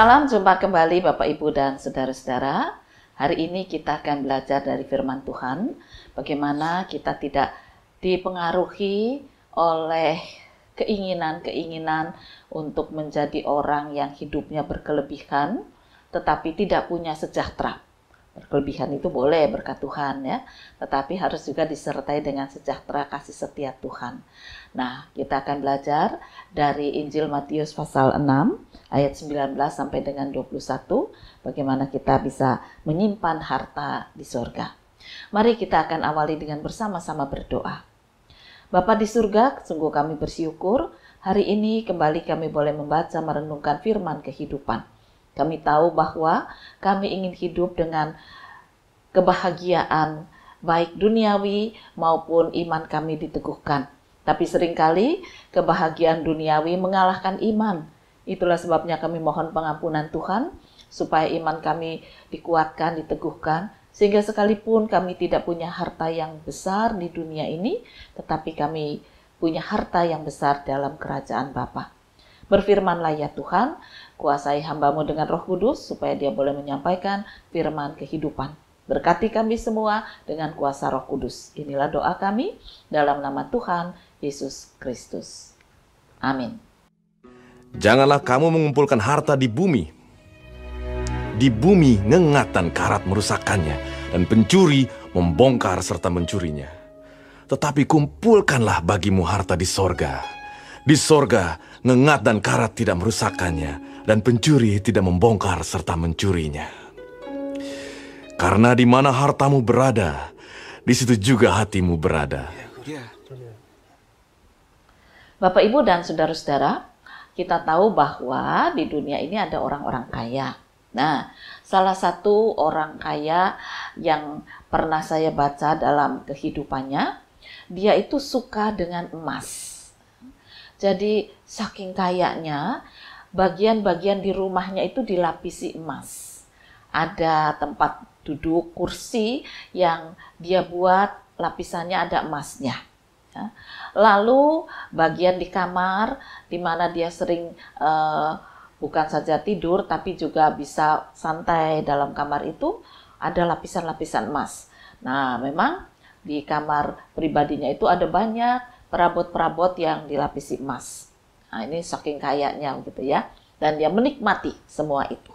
Salam jumpa kembali Bapak Ibu dan saudara-saudara. Hari ini kita akan belajar dari firman Tuhan bagaimana kita tidak dipengaruhi oleh keinginan-keinginan untuk menjadi orang yang hidupnya berkelebihan tetapi tidak punya sejahtera. Kelebihan itu boleh berkat Tuhan ya, tetapi harus juga disertai dengan sejahtera kasih setia Tuhan. Nah, kita akan belajar dari Injil Matius pasal 6 ayat 19 sampai dengan 21 bagaimana kita bisa menyimpan harta di Surga. Mari kita akan awali dengan bersama-sama berdoa. Bapa di surga, sungguh kami bersyukur hari ini kembali kami boleh membaca merenungkan firman kehidupan. Kami tahu bahwa kami ingin hidup dengan kebahagiaan baik duniawi maupun iman kami diteguhkan. Tapi seringkali kebahagiaan duniawi mengalahkan iman. Itulah sebabnya kami mohon pengampunan Tuhan supaya iman kami dikuatkan, diteguhkan sehingga sekalipun kami tidak punya harta yang besar di dunia ini, tetapi kami punya harta yang besar dalam kerajaan Bapa. Berfirmanlah ya Tuhan, kuasai hambamu dengan roh kudus supaya dia boleh menyampaikan firman kehidupan. Berkati kami semua dengan kuasa roh kudus. Inilah doa kami dalam nama Tuhan Yesus Kristus. Amin. Janganlah kamu mengumpulkan harta di bumi. Di bumi dan karat merusakannya, dan pencuri membongkar serta mencurinya. Tetapi kumpulkanlah bagimu harta di sorga. Di sorga ngengat dan karat tidak merusakannya, dan pencuri tidak membongkar serta mencurinya. Karena di mana hartamu berada, di situ juga hatimu berada. Ya. Bapak, Ibu, dan saudara-saudara, kita tahu bahwa di dunia ini ada orang-orang kaya. Nah, salah satu orang kaya yang pernah saya baca dalam kehidupannya, dia itu suka dengan emas. Jadi, saking kayanya, bagian-bagian di rumahnya itu dilapisi emas. Ada tempat duduk kursi yang dia buat lapisannya ada emasnya. Ya. Lalu bagian di kamar di mana dia sering uh, bukan saja tidur tapi juga bisa santai dalam kamar itu ada lapisan-lapisan emas. Nah memang di kamar pribadinya itu ada banyak perabot-perabot yang dilapisi emas. Nah ini saking kayaknya gitu ya. Dan dia menikmati semua itu.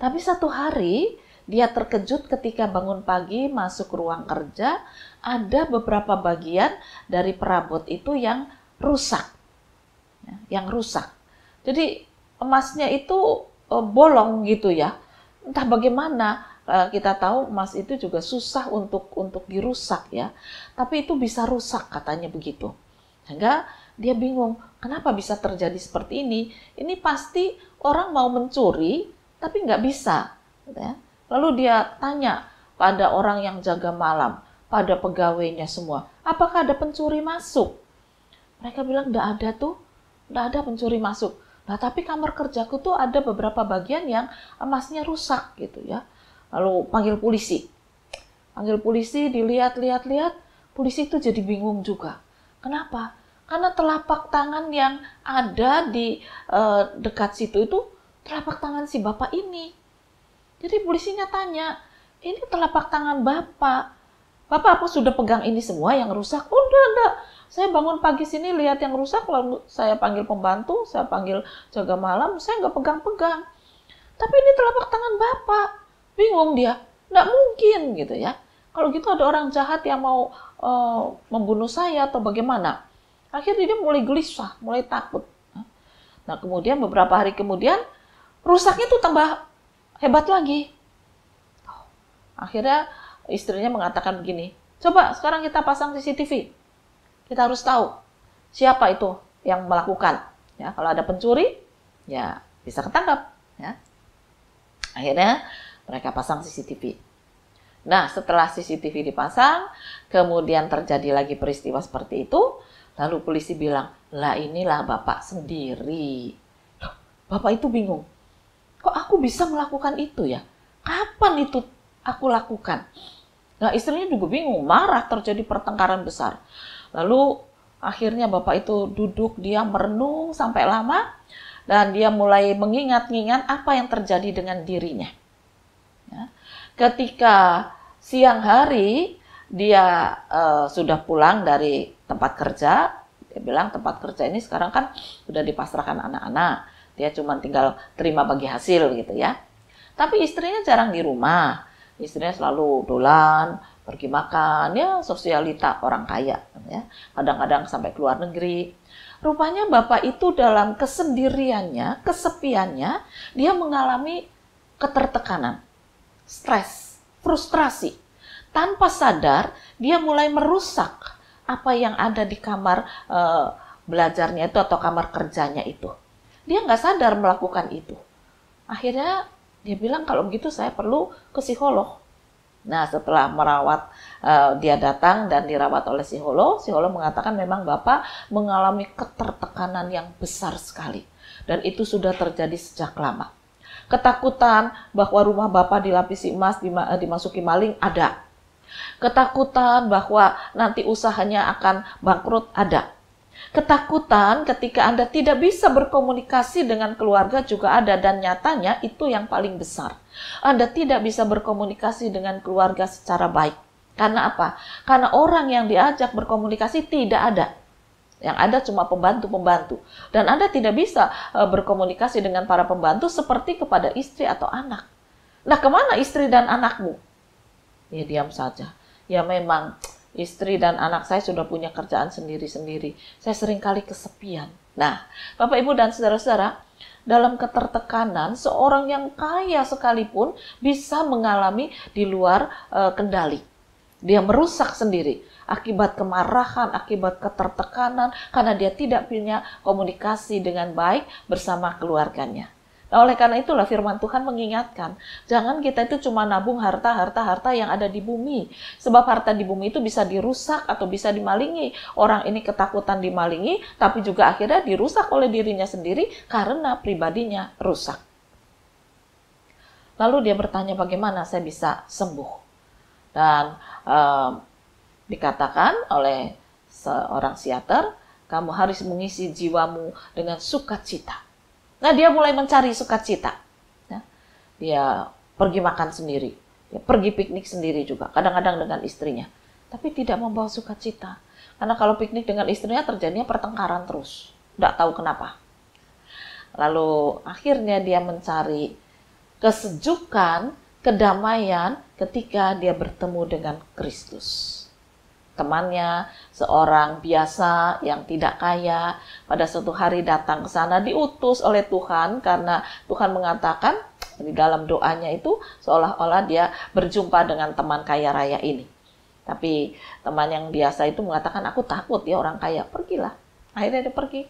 Tapi satu hari dia terkejut ketika bangun pagi masuk ruang kerja, ada beberapa bagian dari perabot itu yang rusak. Ya, yang rusak. Jadi emasnya itu eh, bolong gitu ya. Entah bagaimana, eh, kita tahu emas itu juga susah untuk untuk dirusak ya. Tapi itu bisa rusak katanya begitu. Sehingga dia bingung, kenapa bisa terjadi seperti ini? Ini pasti orang mau mencuri tapi nggak bisa. Gitu ya. Lalu dia tanya pada orang yang jaga malam, pada pegawainya semua, apakah ada pencuri masuk? Mereka bilang, tidak ada tuh, tidak ada pencuri masuk. Nah, tapi kamar kerjaku tuh ada beberapa bagian yang emasnya rusak gitu ya. Lalu panggil polisi. Panggil polisi, dilihat, lihat, lihat. Polisi itu jadi bingung juga. Kenapa? Karena telapak tangan yang ada di eh, dekat situ itu telapak tangan si bapak ini jadi polisinya tanya, ini telapak tangan Bapak. Bapak apa sudah pegang ini semua yang rusak. Oh, enggak, enggak. Saya bangun pagi sini lihat yang rusak, lalu saya panggil pembantu, saya panggil jaga malam, saya nggak pegang-pegang. Tapi ini telapak tangan Bapak. Bingung dia. Nggak mungkin gitu ya. Kalau gitu ada orang jahat yang mau uh, membunuh saya atau bagaimana. Akhirnya dia mulai gelisah, mulai takut. Nah kemudian beberapa hari kemudian rusaknya itu tambah hebat lagi. Akhirnya istrinya mengatakan begini, coba sekarang kita pasang CCTV. Kita harus tahu siapa itu yang melakukan. Ya, kalau ada pencuri, ya bisa ketangkap. Ya. Akhirnya mereka pasang CCTV. Nah, setelah CCTV dipasang, kemudian terjadi lagi peristiwa seperti itu, lalu polisi bilang, lah inilah bapak sendiri. Bapak itu bingung, kok aku bisa melakukan itu ya? Kapan itu aku lakukan? Nah istrinya juga bingung, marah terjadi pertengkaran besar. Lalu akhirnya bapak itu duduk, dia merenung sampai lama dan dia mulai mengingat-ingat apa yang terjadi dengan dirinya. Ya. Ketika siang hari dia uh, sudah pulang dari tempat kerja, dia bilang tempat kerja ini sekarang kan sudah dipasrahkan anak-anak. Dia ya, cuma tinggal terima bagi hasil gitu ya. Tapi istrinya jarang di rumah. Istrinya selalu dolan, pergi makan, ya sosialita orang kaya. Gitu ya. Kadang-kadang sampai ke luar negeri. Rupanya bapak itu dalam kesendiriannya, kesepiannya, dia mengalami ketertekanan, stres, frustrasi. Tanpa sadar, dia mulai merusak apa yang ada di kamar eh, belajarnya itu atau kamar kerjanya itu dia nggak sadar melakukan itu. Akhirnya dia bilang kalau begitu saya perlu ke psikolog. Nah setelah merawat eh, dia datang dan dirawat oleh psikolog, psikolog mengatakan memang bapak mengalami ketertekanan yang besar sekali dan itu sudah terjadi sejak lama. Ketakutan bahwa rumah bapak dilapisi emas eh, dimasuki maling ada. Ketakutan bahwa nanti usahanya akan bangkrut ada Ketakutan ketika Anda tidak bisa berkomunikasi dengan keluarga juga ada dan nyatanya itu yang paling besar. Anda tidak bisa berkomunikasi dengan keluarga secara baik. Karena apa? Karena orang yang diajak berkomunikasi tidak ada. Yang ada cuma pembantu-pembantu. Dan Anda tidak bisa e, berkomunikasi dengan para pembantu seperti kepada istri atau anak. Nah, kemana istri dan anakmu? Ya, diam saja. Ya, memang istri dan anak saya sudah punya kerjaan sendiri-sendiri. Saya sering kali kesepian. Nah, Bapak Ibu dan saudara-saudara, dalam ketertekanan seorang yang kaya sekalipun bisa mengalami di luar e, kendali. Dia merusak sendiri akibat kemarahan, akibat ketertekanan karena dia tidak punya komunikasi dengan baik bersama keluarganya. Nah, oleh karena itulah firman Tuhan mengingatkan, jangan kita itu cuma nabung harta-harta-harta yang ada di bumi. Sebab harta di bumi itu bisa dirusak atau bisa dimalingi. Orang ini ketakutan dimalingi, tapi juga akhirnya dirusak oleh dirinya sendiri karena pribadinya rusak. Lalu dia bertanya bagaimana saya bisa sembuh. Dan eh, dikatakan oleh seorang siater, kamu harus mengisi jiwamu dengan sukacita Nah dia mulai mencari sukacita. Ya. Dia pergi makan sendiri, dia pergi piknik sendiri juga, kadang-kadang dengan istrinya. Tapi tidak membawa sukacita. Karena kalau piknik dengan istrinya terjadinya pertengkaran terus. Tidak tahu kenapa. Lalu akhirnya dia mencari kesejukan, kedamaian ketika dia bertemu dengan Kristus temannya, seorang biasa yang tidak kaya, pada suatu hari datang ke sana diutus oleh Tuhan karena Tuhan mengatakan di dalam doanya itu seolah-olah dia berjumpa dengan teman kaya raya ini. Tapi teman yang biasa itu mengatakan aku takut ya orang kaya, pergilah. Akhirnya dia pergi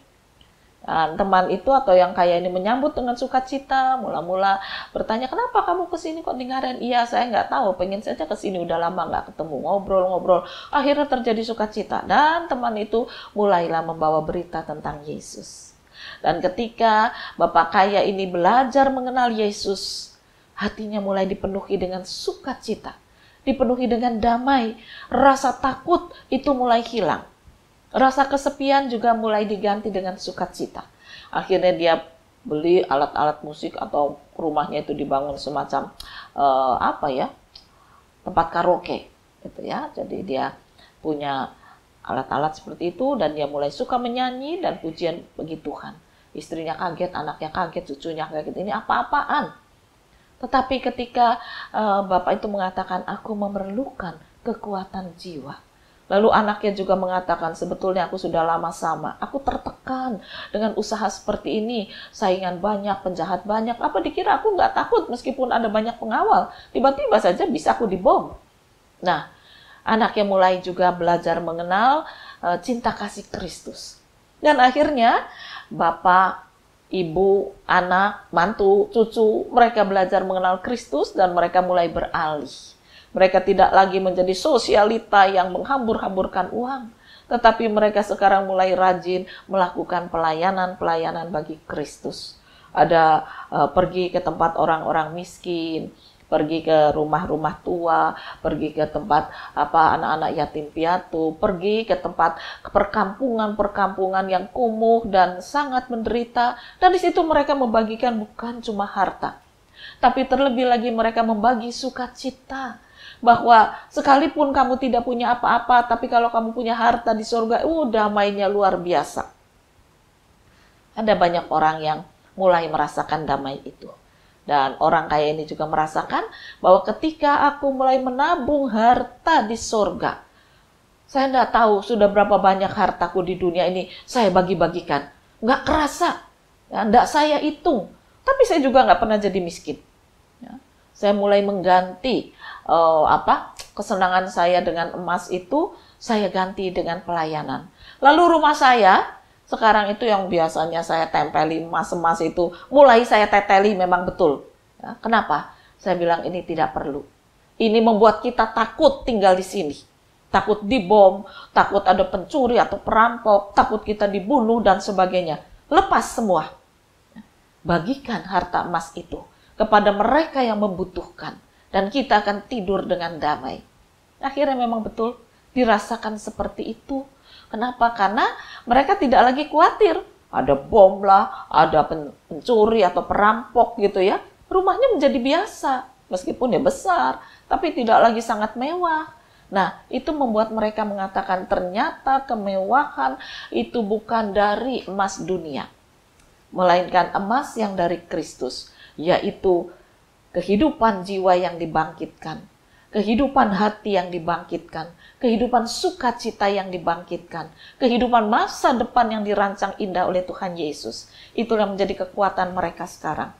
Ah, teman itu atau yang kaya ini menyambut dengan sukacita, mula-mula bertanya, kenapa kamu ke sini kok dengarin Iya, saya nggak tahu, pengen saja ke sini, udah lama nggak ketemu, ngobrol-ngobrol. Akhirnya terjadi sukacita, dan teman itu mulailah membawa berita tentang Yesus. Dan ketika Bapak Kaya ini belajar mengenal Yesus, hatinya mulai dipenuhi dengan sukacita, dipenuhi dengan damai, rasa takut itu mulai hilang Rasa kesepian juga mulai diganti dengan sukacita. Akhirnya dia beli alat-alat musik atau rumahnya itu dibangun semacam uh, apa ya tempat karaoke gitu ya. Jadi dia punya alat-alat seperti itu dan dia mulai suka menyanyi dan pujian bagi Tuhan. Istrinya kaget, anaknya kaget, cucunya kaget. Ini apa-apaan? Tetapi ketika uh, Bapak itu mengatakan, aku memerlukan kekuatan jiwa. Lalu anaknya juga mengatakan, sebetulnya aku sudah lama sama. Aku tertekan dengan usaha seperti ini. Saingan banyak, penjahat banyak. Apa dikira aku nggak takut meskipun ada banyak pengawal. Tiba-tiba saja bisa aku dibom. Nah, anaknya mulai juga belajar mengenal e, cinta kasih Kristus. Dan akhirnya, bapak, ibu, anak, mantu, cucu, mereka belajar mengenal Kristus dan mereka mulai beralih mereka tidak lagi menjadi sosialita yang menghambur-hamburkan uang, tetapi mereka sekarang mulai rajin melakukan pelayanan-pelayanan bagi Kristus. Ada uh, pergi ke tempat orang-orang miskin, pergi ke rumah-rumah tua, pergi ke tempat apa anak-anak yatim piatu, pergi ke tempat perkampungan-perkampungan yang kumuh dan sangat menderita dan di situ mereka membagikan bukan cuma harta, tapi terlebih lagi mereka membagi sukacita bahwa sekalipun kamu tidak punya apa-apa, tapi kalau kamu punya harta di surga, uh, damainya luar biasa. Ada banyak orang yang mulai merasakan damai itu. Dan orang kaya ini juga merasakan bahwa ketika aku mulai menabung harta di surga, saya tidak tahu sudah berapa banyak hartaku di dunia ini saya bagi-bagikan. Nggak kerasa, ya, nggak saya hitung. Tapi saya juga nggak pernah jadi miskin saya mulai mengganti uh, apa kesenangan saya dengan emas itu saya ganti dengan pelayanan. Lalu rumah saya sekarang itu yang biasanya saya tempeli emas-emas itu mulai saya teteli memang betul. Ya, kenapa? Saya bilang ini tidak perlu. Ini membuat kita takut tinggal di sini. Takut dibom, takut ada pencuri atau perampok, takut kita dibunuh dan sebagainya. Lepas semua. Bagikan harta emas itu kepada mereka yang membutuhkan dan kita akan tidur dengan damai. Akhirnya memang betul dirasakan seperti itu. Kenapa? Karena mereka tidak lagi khawatir. Ada bom lah, ada pencuri atau perampok gitu ya. Rumahnya menjadi biasa, meskipun ya besar, tapi tidak lagi sangat mewah. Nah, itu membuat mereka mengatakan ternyata kemewahan itu bukan dari emas dunia, melainkan emas yang dari Kristus yaitu kehidupan jiwa yang dibangkitkan, kehidupan hati yang dibangkitkan, kehidupan sukacita yang dibangkitkan, kehidupan masa depan yang dirancang indah oleh Tuhan Yesus. Itulah menjadi kekuatan mereka sekarang.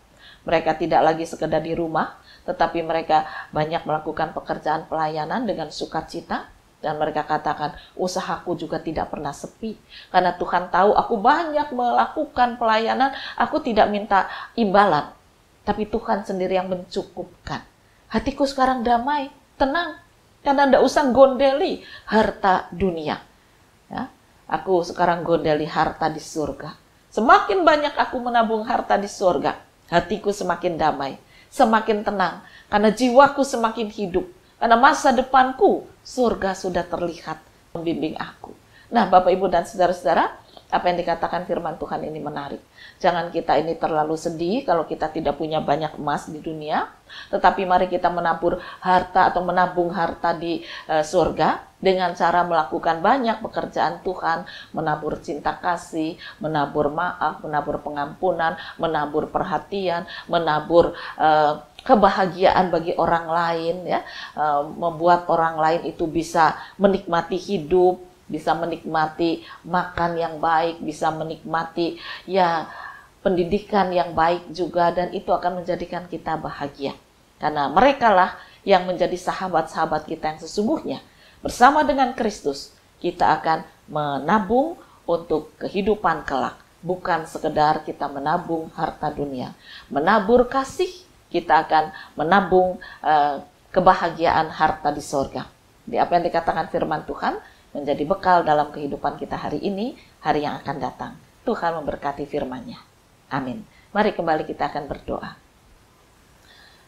Mereka tidak lagi sekedar di rumah, tetapi mereka banyak melakukan pekerjaan pelayanan dengan sukacita, dan mereka katakan, usahaku juga tidak pernah sepi. Karena Tuhan tahu aku banyak melakukan pelayanan, aku tidak minta imbalan tapi Tuhan sendiri yang mencukupkan. Hatiku sekarang damai, tenang, karena tidak usah gondeli harta dunia. Ya, aku sekarang gondeli harta di surga. Semakin banyak aku menabung harta di surga, hatiku semakin damai, semakin tenang, karena jiwaku semakin hidup, karena masa depanku surga sudah terlihat membimbing aku. Nah, Bapak Ibu dan saudara-saudara, apa yang dikatakan firman Tuhan ini menarik. Jangan kita ini terlalu sedih kalau kita tidak punya banyak emas di dunia, tetapi mari kita menabur harta atau menabung harta di e, surga dengan cara melakukan banyak pekerjaan Tuhan, menabur cinta kasih, menabur maaf, menabur pengampunan, menabur perhatian, menabur e, kebahagiaan bagi orang lain ya, eh, membuat orang lain itu bisa menikmati hidup bisa menikmati makan yang baik, bisa menikmati ya pendidikan yang baik juga dan itu akan menjadikan kita bahagia. Karena merekalah yang menjadi sahabat-sahabat kita yang sesungguhnya. Bersama dengan Kristus, kita akan menabung untuk kehidupan kelak. Bukan sekedar kita menabung harta dunia. Menabur kasih, kita akan menabung eh, kebahagiaan harta di sorga. Di apa yang dikatakan firman Tuhan, menjadi bekal dalam kehidupan kita hari ini, hari yang akan datang. Tuhan memberkati firman-Nya. Amin. Mari kembali kita akan berdoa.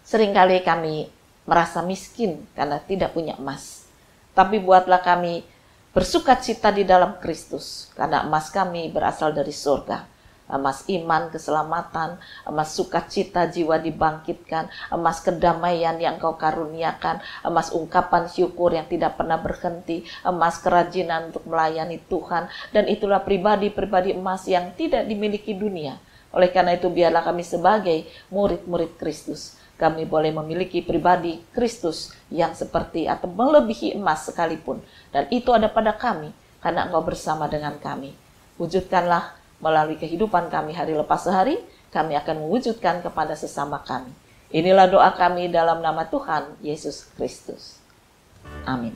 Seringkali kami merasa miskin karena tidak punya emas. Tapi buatlah kami bersuka cita di dalam Kristus, karena emas kami berasal dari surga emas iman, keselamatan, emas sukacita jiwa dibangkitkan, emas kedamaian yang engkau karuniakan, emas ungkapan syukur yang tidak pernah berhenti, emas kerajinan untuk melayani Tuhan, dan itulah pribadi-pribadi emas yang tidak dimiliki dunia. Oleh karena itu biarlah kami sebagai murid-murid Kristus, kami boleh memiliki pribadi Kristus yang seperti atau melebihi emas sekalipun. Dan itu ada pada kami, karena engkau bersama dengan kami. Wujudkanlah Melalui kehidupan kami hari lepas sehari, kami akan mewujudkan kepada sesama kami. Inilah doa kami dalam nama Tuhan Yesus Kristus. Amin.